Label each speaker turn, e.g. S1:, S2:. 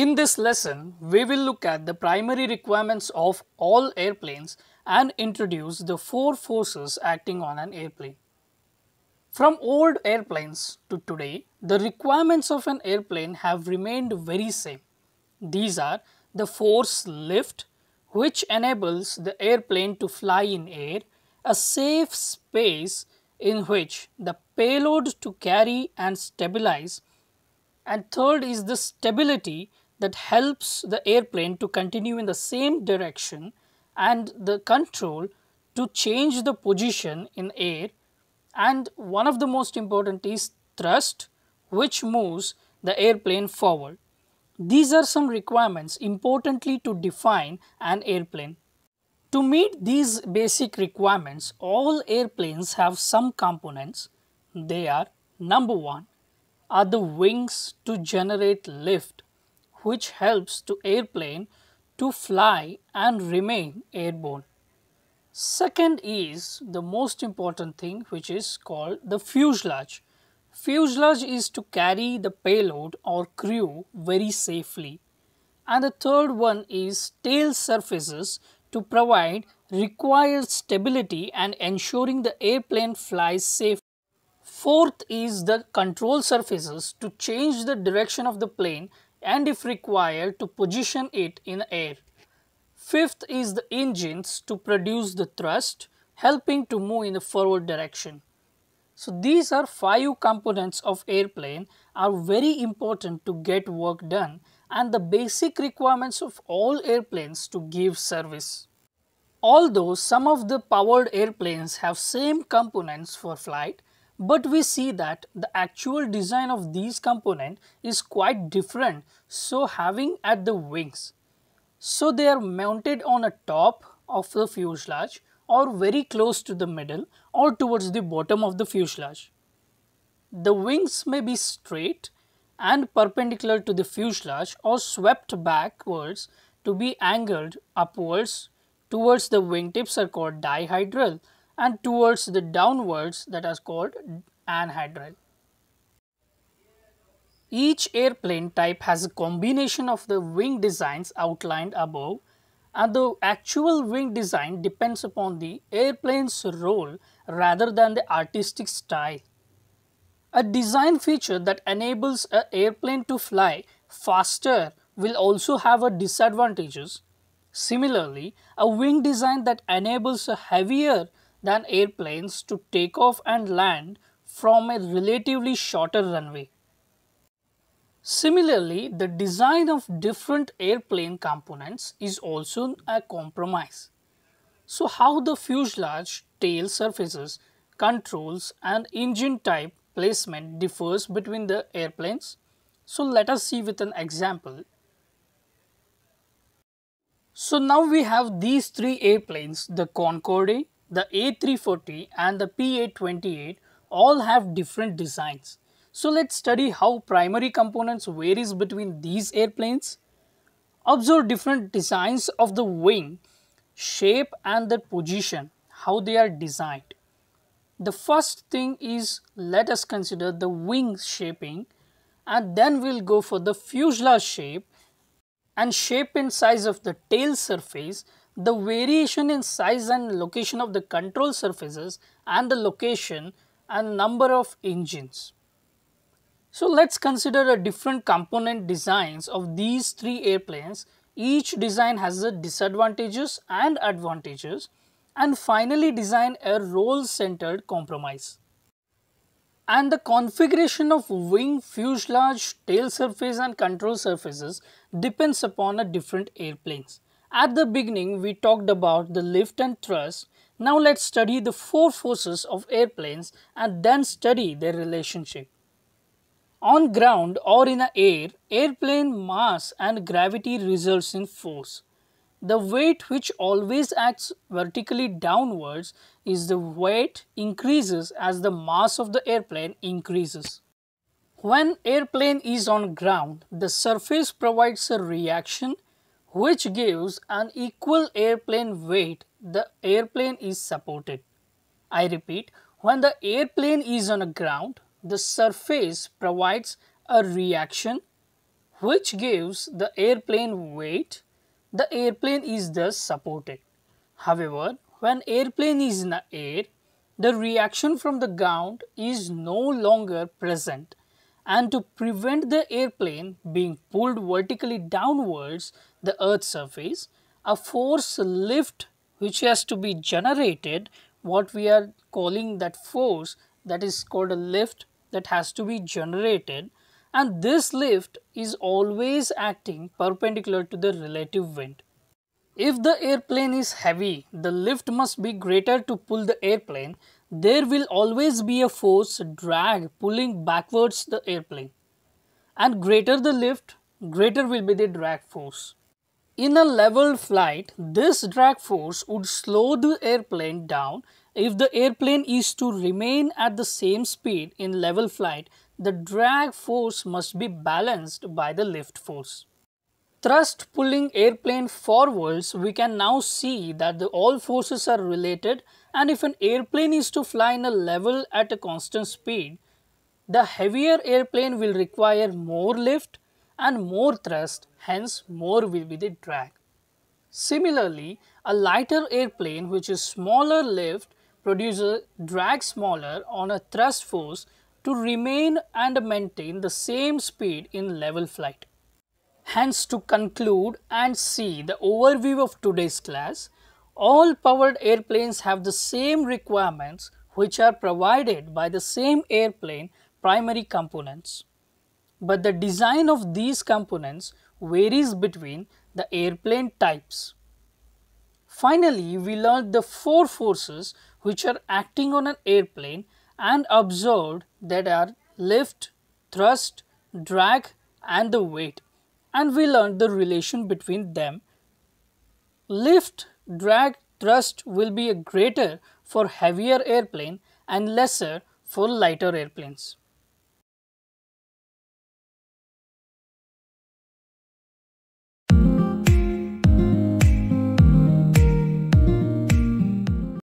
S1: In this lesson, we will look at the primary requirements of all airplanes and introduce the four forces acting on an airplane. From old airplanes to today, the requirements of an airplane have remained very same. These are the force lift, which enables the airplane to fly in air, a safe space in which the payload to carry and stabilize, and third is the stability that helps the airplane to continue in the same direction and the control to change the position in air and one of the most important is thrust which moves the airplane forward. These are some requirements importantly to define an airplane. To meet these basic requirements, all airplanes have some components. They are number one, are the wings to generate lift which helps to airplane to fly and remain airborne. Second is the most important thing which is called the fuselage. Fuselage is to carry the payload or crew very safely. And the third one is tail surfaces to provide required stability and ensuring the airplane flies safely. Fourth is the control surfaces to change the direction of the plane and if required to position it in air. Fifth is the engines to produce the thrust helping to move in the forward direction. So these are five components of airplane are very important to get work done and the basic requirements of all airplanes to give service. Although some of the powered airplanes have same components for flight, but we see that the actual design of these component is quite different so having at the wings. So they are mounted on a top of the fuselage or very close to the middle or towards the bottom of the fuselage. The wings may be straight and perpendicular to the fuselage or swept backwards to be angled upwards towards the wingtips are called dihedral and towards the downwards that is called anhedral. Each airplane type has a combination of the wing designs outlined above and the actual wing design depends upon the airplane's role rather than the artistic style. A design feature that enables an airplane to fly faster will also have a disadvantages. Similarly, a wing design that enables a heavier than airplanes to take off and land from a relatively shorter runway. Similarly, the design of different airplane components is also a compromise. So how the fuselage, tail surfaces, controls and engine type placement differs between the airplanes? So let us see with an example. So now we have these three airplanes, the Concorde, the A340 and the P828 all have different designs. So let's study how primary components varies between these airplanes. Observe different designs of the wing, shape and their position, how they are designed. The first thing is let us consider the wing shaping and then we'll go for the fuselage shape and shape and size of the tail surface the variation in size and location of the control surfaces and the location and number of engines. So let's consider a different component designs of these three airplanes. Each design has the disadvantages and advantages and finally design a role-centered compromise. And the configuration of wing, fuselage, tail surface and control surfaces depends upon a different airplanes. At the beginning, we talked about the lift and thrust. Now let's study the four forces of airplanes and then study their relationship. On ground or in the air, airplane mass and gravity results in force. The weight which always acts vertically downwards is the weight increases as the mass of the airplane increases. When airplane is on ground, the surface provides a reaction which gives an equal airplane weight the airplane is supported. I repeat, when the airplane is on a ground, the surface provides a reaction which gives the airplane weight. The airplane is thus supported. However, when airplane is in the air, the reaction from the ground is no longer present and to prevent the airplane being pulled vertically downwards the earth's surface a force lift which has to be generated what we are calling that force that is called a lift that has to be generated and this lift is always acting perpendicular to the relative wind. If the airplane is heavy, the lift must be greater to pull the airplane there will always be a force drag pulling backwards the airplane. And greater the lift, greater will be the drag force. In a level flight, this drag force would slow the airplane down. If the airplane is to remain at the same speed in level flight, the drag force must be balanced by the lift force. Thrust pulling airplane forwards, we can now see that the all forces are related and if an airplane is to fly in a level at a constant speed, the heavier airplane will require more lift and more thrust, hence more will be the drag. Similarly, a lighter airplane which is smaller lift produces drag smaller on a thrust force to remain and maintain the same speed in level flight. Hence, to conclude and see the overview of today's class, all powered airplanes have the same requirements which are provided by the same airplane primary components. But the design of these components varies between the airplane types. Finally, we learned the four forces which are acting on an airplane and observed that are lift, thrust, drag and the weight and we learned the relation between them. Lift drag thrust will be greater for heavier airplane and lesser for lighter airplanes.